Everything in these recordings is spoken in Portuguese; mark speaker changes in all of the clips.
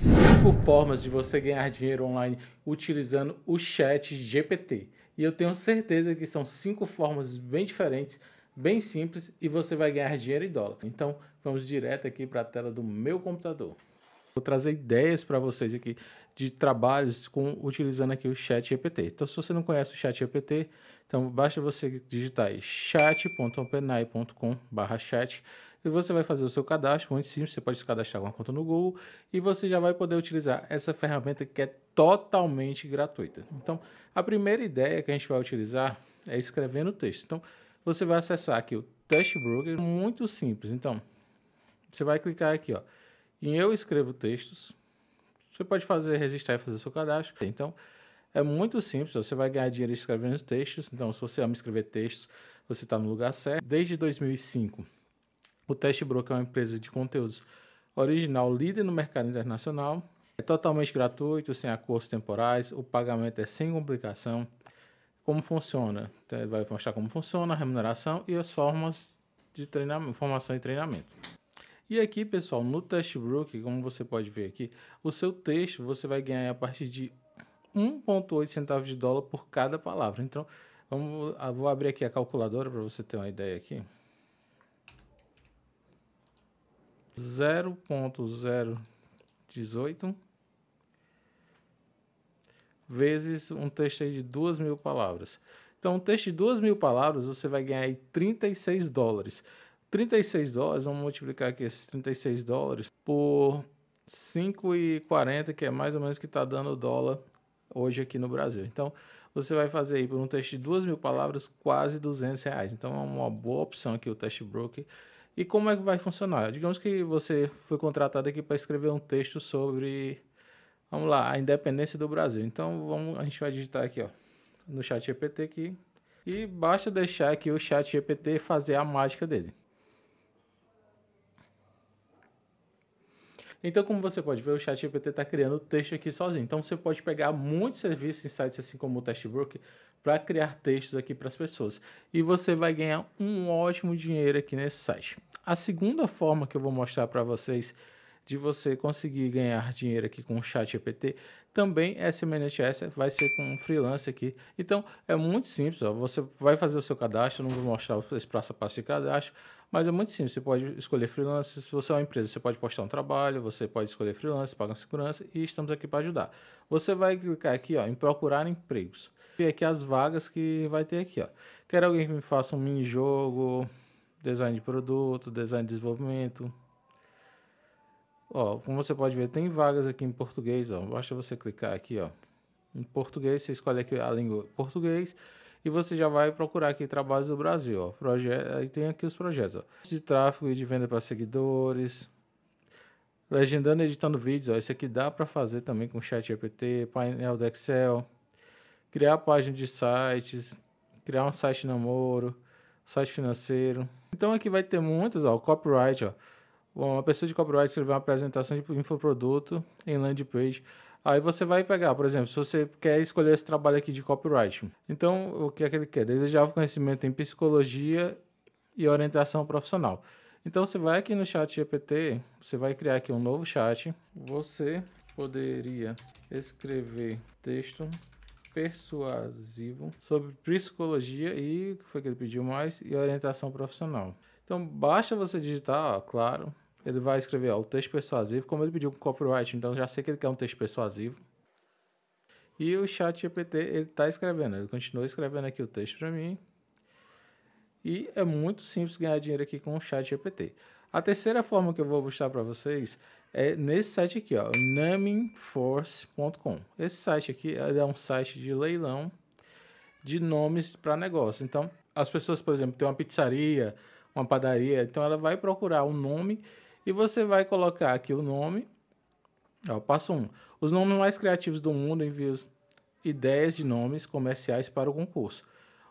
Speaker 1: cinco formas de você ganhar dinheiro online utilizando o chat GPT. E eu tenho certeza que são cinco formas bem diferentes, bem simples e você vai ganhar dinheiro em dólar. Então, vamos direto aqui para a tela do meu computador. Vou trazer ideias para vocês aqui de trabalhos com, utilizando aqui o Chat GPT. Então, se você não conhece o Chat GPT, então basta você digitar aí chat.openai.com/chat e você vai fazer o seu cadastro, muito simples, você pode se cadastrar uma conta no Google e você já vai poder utilizar essa ferramenta que é totalmente gratuita. Então, a primeira ideia que a gente vai utilizar é escrevendo no texto. Então, você vai acessar aqui o Test Broker, muito simples. Então, você vai clicar aqui, ó, em eu escrevo textos. Você pode fazer registrar e fazer o seu cadastro. Então, é muito simples, você vai ganhar dinheiro escrevendo textos. Então, se você ama escrever textos, você está no lugar certo. Desde 2005, o Test é uma empresa de conteúdos original, líder no mercado internacional. É totalmente gratuito, sem acordos temporais. O pagamento é sem complicação. Como funciona? Então, vai mostrar como funciona a remuneração e as formas de treinamento, formação e treinamento. E aqui, pessoal, no Testbrook, como você pode ver aqui, o seu texto você vai ganhar a partir de 1,8 centavos de dólar por cada palavra. Então, vamos, vou abrir aqui a calculadora para você ter uma ideia aqui. 0.018 vezes um texto de duas mil palavras. Então, um texto de duas mil palavras, você vai ganhar aí 36 dólares. 36 dólares, vamos multiplicar aqui esses 36 dólares por 5,40, que é mais ou menos o que está dando o dólar hoje aqui no Brasil. Então, você vai fazer aí por um teste de duas mil palavras, quase 200 reais. Então, é uma boa opção aqui o teste Broker e como é que vai funcionar? Digamos que você foi contratado aqui para escrever um texto sobre, vamos lá, a independência do Brasil. Então, vamos, a gente vai digitar aqui, ó, no chat GPT aqui, e basta deixar aqui o chat GPT fazer a mágica dele. Então, como você pode ver, o ChatGPT está criando o texto aqui sozinho. Então, você pode pegar muitos serviços em sites assim como o Testbook para criar textos aqui para as pessoas. E você vai ganhar um ótimo dinheiro aqui nesse site. A segunda forma que eu vou mostrar para vocês de você conseguir ganhar dinheiro aqui com o chat GPT, também é semelhante a essa, vai ser com um freelance aqui. Então, é muito simples, ó. você vai fazer o seu cadastro, não vou mostrar esse passo a passo de cadastro, mas é muito simples, você pode escolher freelance, se você é uma empresa, você pode postar um trabalho, você pode escolher freelance, pagar segurança e estamos aqui para ajudar. Você vai clicar aqui ó, em procurar empregos. E aqui as vagas que vai ter aqui. Ó. Quero alguém que me faça um mini jogo, design de produto, design de desenvolvimento, Ó, como você pode ver, tem vagas aqui em português, ó. Basta você clicar aqui, ó. Em português, você escolhe aqui a língua português e você já vai procurar aqui trabalhos do Brasil, ó. aí tem aqui os projetos, ó. De tráfego e de venda para seguidores, legendando e editando vídeos, ó. Esse aqui dá para fazer também com chat GPT, painel do Excel, criar página de sites, criar um site namoro, site financeiro. Então aqui vai ter muitos, ó, copyright, ó. Bom, uma pessoa de copyright escreveu uma apresentação de infoproduto em landing page. Aí você vai pegar, por exemplo, se você quer escolher esse trabalho aqui de copyright. Então, o que é que ele quer? Desejava conhecimento em psicologia e orientação profissional. Então, você vai aqui no chat GPT, você vai criar aqui um novo chat. Você poderia escrever texto persuasivo sobre psicologia e, o que foi que ele pediu mais, e orientação profissional. Então basta você digitar, ó, claro. Ele vai escrever ó, o texto persuasivo, como ele pediu com copyright, então já sei que ele quer um texto persuasivo. E o chat GPT, ele está escrevendo, ele continua escrevendo aqui o texto para mim. E é muito simples ganhar dinheiro aqui com o chat GPT. A terceira forma que eu vou mostrar para vocês é nesse site aqui, ó, namingforce.com. Esse site aqui é um site de leilão de nomes para negócio. Então, as pessoas, por exemplo, têm uma pizzaria, uma padaria, então ela vai procurar um nome e você vai colocar aqui o nome. Ó, passo 1. Os nomes mais criativos do mundo enviam ideias de nomes comerciais para o concurso.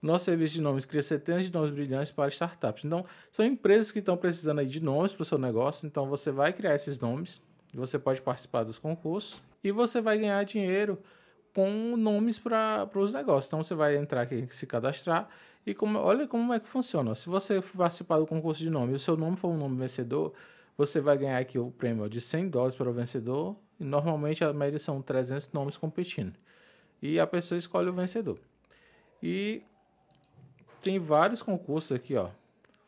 Speaker 1: Nosso serviço de nomes cria centenas de nomes brilhantes para startups. Então, são empresas que estão precisando aí de nomes para o seu negócio. Então, você vai criar esses nomes. Você pode participar dos concursos e você vai ganhar dinheiro com nomes para os negócios. Então você vai entrar aqui, se cadastrar e como, olha como é que funciona. Se você participar do concurso de nome e o seu nome for um nome vencedor, você vai ganhar aqui o prêmio de 100 dólares para o vencedor. E normalmente a média são 300 nomes competindo. E a pessoa escolhe o vencedor. E tem vários concursos aqui, ó.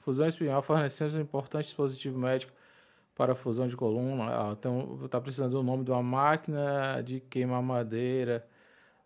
Speaker 1: Fusão espinhal, fornecendo um importante dispositivo médico para fusão de coluna. Está então, tá precisando do nome de uma máquina de queimar madeira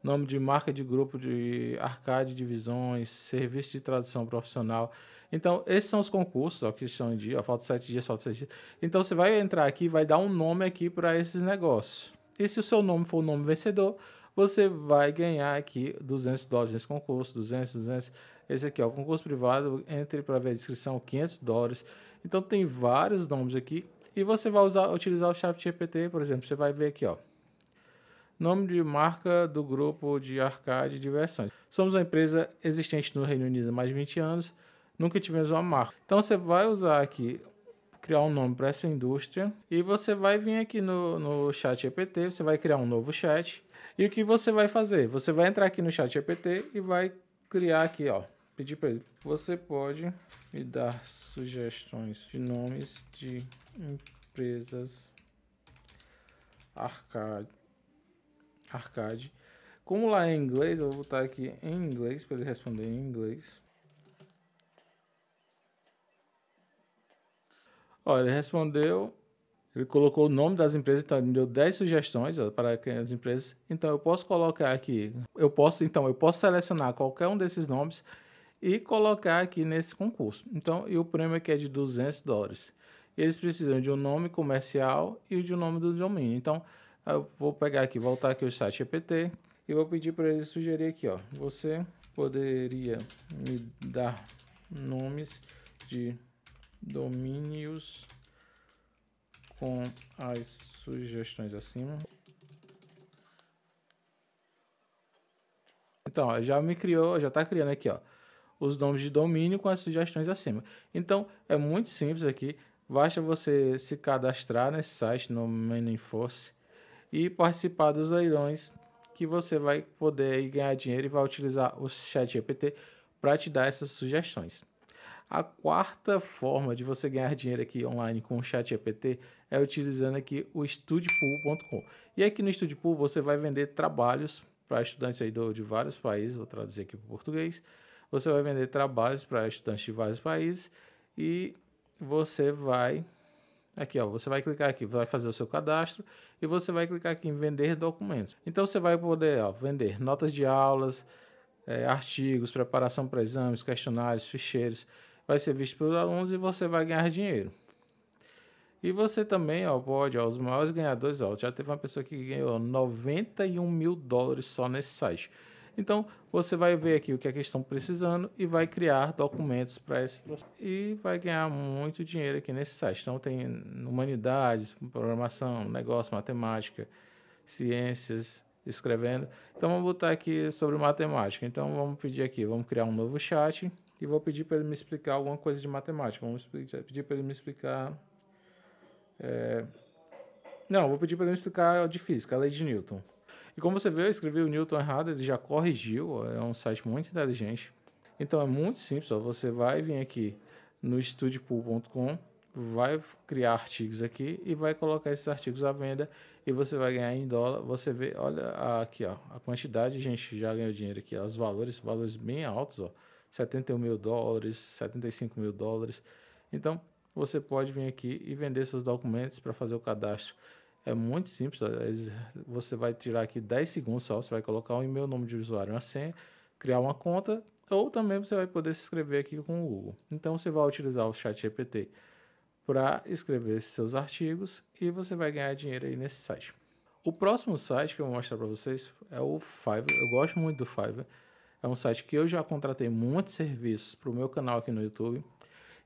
Speaker 1: nome de marca de grupo de arcade, divisões, serviço de tradução profissional. Então, esses são os concursos ó, que estão em dia, falta sete dias, falta seis dias. Então, você vai entrar aqui vai dar um nome aqui para esses negócios. E se o seu nome for o nome vencedor, você vai ganhar aqui 200 dólares nesse concurso, 200, 200. Esse aqui, ó, concurso privado, entre para ver a descrição, 500 dólares. Então, tem vários nomes aqui. E você vai usar, utilizar o chat GPT, por exemplo, você vai ver aqui, ó nome de marca do grupo de arcade e diversões. Somos uma empresa existente no Reino Unido há mais de 20 anos, nunca tivemos uma marca. Então você vai usar aqui, criar um nome para essa indústria, e você vai vir aqui no, no chat EPT, você vai criar um novo chat, e o que você vai fazer? Você vai entrar aqui no chat EPT e vai criar aqui, ó, pedir para ele, você pode me dar sugestões de nomes de empresas arcade arcade. Como lá é em inglês, eu vou botar aqui em inglês para ele responder em inglês. Olha, ele respondeu, ele colocou o nome das empresas, então ele me deu 10 sugestões ó, para as empresas. Então eu posso colocar aqui, eu posso, então eu posso selecionar qualquer um desses nomes e colocar aqui nesse concurso. Então, e o prêmio aqui é de 200 dólares. Eles precisam de um nome comercial e de um nome do domínio. Então, eu vou pegar aqui, voltar aqui o chat GPT e vou pedir para ele sugerir aqui, ó. Você poderia me dar nomes de domínios com as sugestões acima? Então, já me criou, já está criando aqui, ó, os nomes de domínio com as sugestões acima. Então, é muito simples aqui. Basta você se cadastrar nesse site no Meninforce e participar dos leilões que você vai poder ganhar dinheiro e vai utilizar o chat GPT para te dar essas sugestões. A quarta forma de você ganhar dinheiro aqui online com o chat GPT é utilizando aqui o studipool.com. E aqui no studipool você vai vender trabalhos para estudantes aí de vários países, vou traduzir aqui para português. Você vai vender trabalhos para estudantes de vários países e você vai Aqui, ó, você vai clicar aqui, vai fazer o seu cadastro e você vai clicar aqui em vender documentos. Então você vai poder ó, vender notas de aulas, é, artigos, preparação para exames, questionários, ficheiros. Vai ser visto pelos alunos e você vai ganhar dinheiro. E você também ó, pode, ó, os maiores ganhadores, ó, já teve uma pessoa que ganhou 91 mil dólares só nesse site. Então, você vai ver aqui o que é que estão precisando e vai criar documentos para esse processo. E vai ganhar muito dinheiro aqui nesse site. Então, tem humanidades, programação, negócio, matemática, ciências, escrevendo. Então, vamos botar aqui sobre matemática. Então, vamos pedir aqui, vamos criar um novo chat e vou pedir para ele me explicar alguma coisa de matemática. Vamos pedir para ele me explicar... É... Não, vou pedir para ele me explicar de física, a lei de Newton. E como você vê, eu escrevi o Newton errado, ele já corrigiu, é um site muito inteligente. Então é muito simples, ó. você vai vir aqui no studiopool.com, vai criar artigos aqui e vai colocar esses artigos à venda e você vai ganhar em dólar. Você vê, olha aqui, ó, a quantidade, gente, já ganhou dinheiro aqui, ó, os valores, valores bem altos, ó, 71 mil dólares, 75 mil dólares. Então você pode vir aqui e vender seus documentos para fazer o cadastro é muito simples. Você vai tirar aqui 10 segundos só. Você vai colocar o e-mail, nome de usuário, uma senha, criar uma conta. Ou também você vai poder se inscrever aqui com o Google. Então você vai utilizar o Chat GPT para escrever seus artigos e você vai ganhar dinheiro aí nesse site. O próximo site que eu vou mostrar para vocês é o Fiverr. Eu gosto muito do Fiverr. É um site que eu já contratei muitos serviços para o meu canal aqui no YouTube.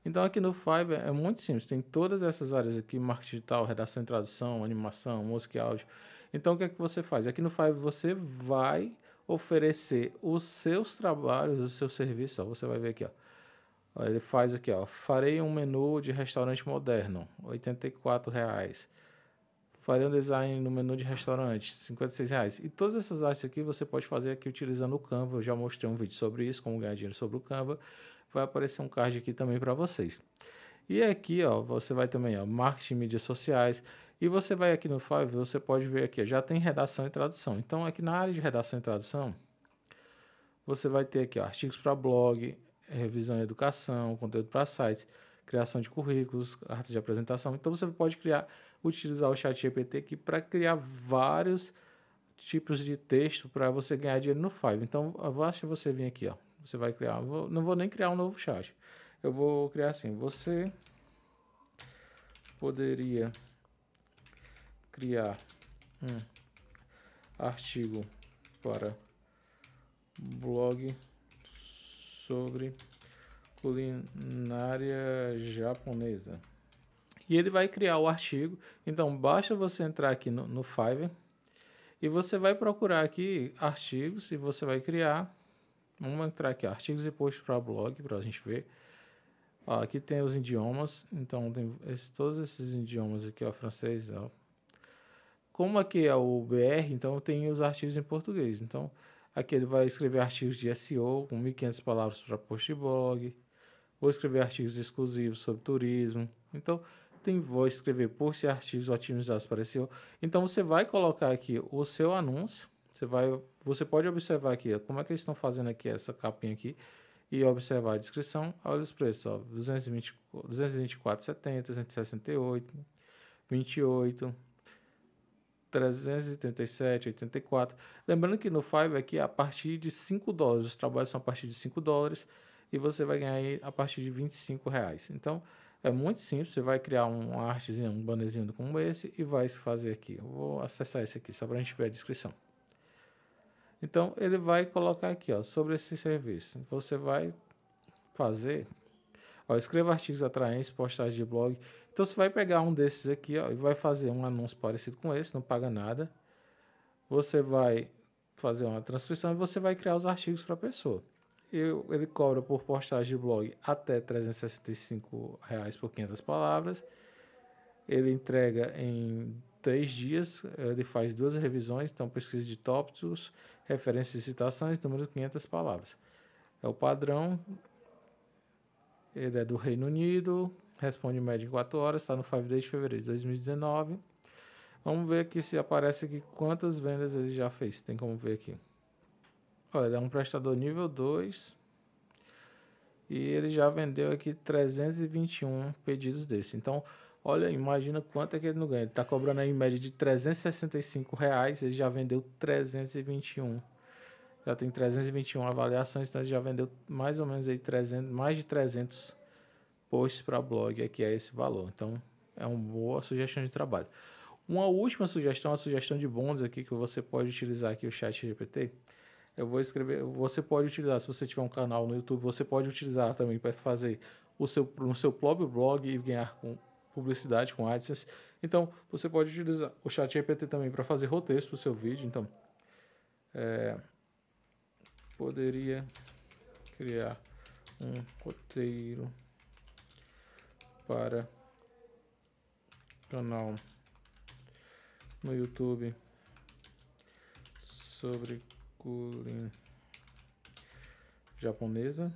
Speaker 1: Então, aqui no Fiverr é muito simples. Tem todas essas áreas aqui, marketing digital, redação e tradução, animação, música e áudio. Então, o que é que você faz? Aqui no Fiverr você vai oferecer os seus trabalhos, os seus serviços. Ó, você vai ver aqui, ó. Ele faz aqui, ó. Farei um menu de restaurante moderno, R$ 84,00. Farei um design no menu de restaurante, R$ 56,00. E todas essas artes aqui você pode fazer aqui utilizando o Canva. Eu já mostrei um vídeo sobre isso, como ganhar dinheiro sobre o Canva vai aparecer um card aqui também para vocês. E aqui, ó, você vai também, ó, marketing, mídias sociais, e você vai aqui no Five, você pode ver aqui, ó, já tem redação e tradução. Então, aqui na área de redação e tradução, você vai ter aqui ó, artigos para blog, revisão e educação, conteúdo para sites, criação de currículos, artes de apresentação. Então, você pode criar, utilizar o chat GPT aqui para criar vários tipos de texto para você ganhar dinheiro no Five. Então, basta você vir aqui, ó, você vai criar, vou, não vou nem criar um novo chat. Eu vou criar assim, você poderia criar um artigo para blog sobre culinária japonesa. E ele vai criar o artigo. Então basta você entrar aqui no, no Fiverr e você vai procurar aqui artigos e você vai criar Vamos entrar aqui, artigos e posts para blog, para a gente ver. Ó, aqui tem os idiomas, então tem esse, todos esses idiomas aqui, ó, francês, ó. Como aqui é o BR, então tem os artigos em português. Então, aqui ele vai escrever artigos de SEO com 1.500 palavras para post e blog. Vou escrever artigos exclusivos sobre turismo. Então, tem, vou escrever posts e artigos otimizados para SEO. Então, você vai colocar aqui o seu anúncio você vai, você pode observar aqui, ó, como é que eles estão fazendo aqui essa capinha aqui e observar a descrição, olha os preços, ó, 220, 224,70, 368, 28, 337, 84. Lembrando que no Five aqui é a partir de 5 dólares, os trabalhos são a partir de 5 dólares e você vai ganhar aí a partir de 25 reais. Então, é muito simples, você vai criar um artezinho, um bannerzinho como esse e vai fazer aqui. Eu vou acessar esse aqui, só para a gente ver a descrição. Então, ele vai colocar aqui, ó, sobre esse serviço. Você vai fazer... Ó, escreva artigos atraentes, postagens de blog. Então, você vai pegar um desses aqui ó, e vai fazer um anúncio parecido com esse, não paga nada. Você vai fazer uma transcrição e você vai criar os artigos para a pessoa. eu ele cobra por postagem de blog até R$ 365 reais por 500 palavras. Ele entrega em três dias, eh, ele faz duas revisões, então pesquisa de tópicos, referências e citações, número 500 palavras. É o padrão, ele é do Reino Unido, responde em média em 4 horas, está no 5 Days de fevereiro de 2019. Vamos ver aqui se aparece aqui quantas vendas ele já fez, tem como ver aqui. Olha, ele é um prestador nível 2 e ele já vendeu aqui 321 pedidos desse. Então, Olha, imagina quanto é que ele não ganha. Ele está cobrando aí em média de 365 reais, ele já vendeu 321. Já tem 321 avaliações, então ele já vendeu mais ou menos aí 300, mais de 300 posts para blog, aqui é, é esse valor. Então, é uma boa sugestão de trabalho. Uma última sugestão, uma sugestão de bônus aqui que você pode utilizar aqui o chat GPT. Eu vou escrever, você pode utilizar, se você tiver um canal no YouTube, você pode utilizar também para fazer o seu no seu próprio blog e ganhar com publicidade com AdSense. Então, você pode utilizar o chat GPT também para fazer roteiros para o seu vídeo. Então, é, poderia criar um roteiro para canal no YouTube sobre culinária japonesa.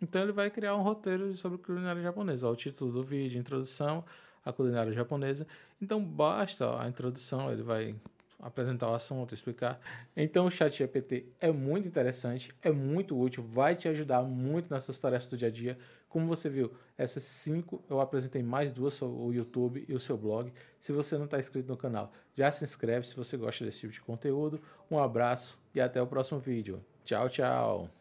Speaker 1: Então ele vai criar um roteiro sobre culinária japonesa. Ó, o título do vídeo, introdução à culinária japonesa. Então basta ó, a introdução, ele vai apresentar o assunto, explicar. Então o chat GPT é muito interessante, é muito útil, vai te ajudar muito nas suas tarefas do dia a dia. Como você viu, essas cinco eu apresentei mais duas, sobre o YouTube e o seu blog. Se você não está inscrito no canal, já se inscreve se você gosta desse tipo de conteúdo. Um abraço e até o próximo vídeo. Tchau, tchau!